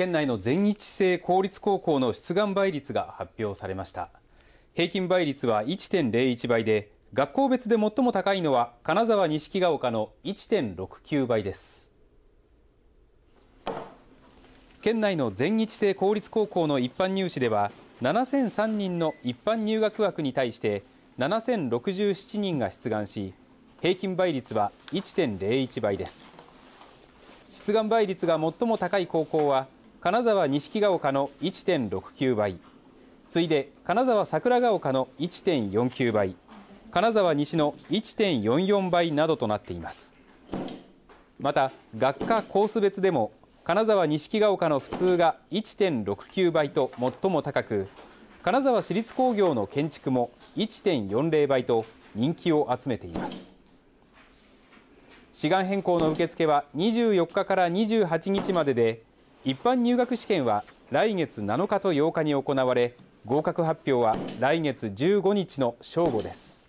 県内の全日制公立高校の出願倍率が発表されました平均倍率は1.01倍で学校別で最も高いのは金沢錦ヶ丘の1.69倍です県内の全日制公立高校の一般入試では7003人の一般入学枠に対して7067人が出願し平均倍率は1.01倍です出願倍率が最も高い高校は金沢錦ヶ丘の1.69倍次いで金沢桜ヶ丘の1.49倍金沢西の1.44倍などとなっていますまた学科コース別でも金沢錦ヶ丘の普通が1.69倍と最も高く金沢市立工業の建築も1.40倍と人気を集めています志願変更の受付は24日から28日までで一般入学試験は来月7日と8日に行われ合格発表は来月15日の正午です。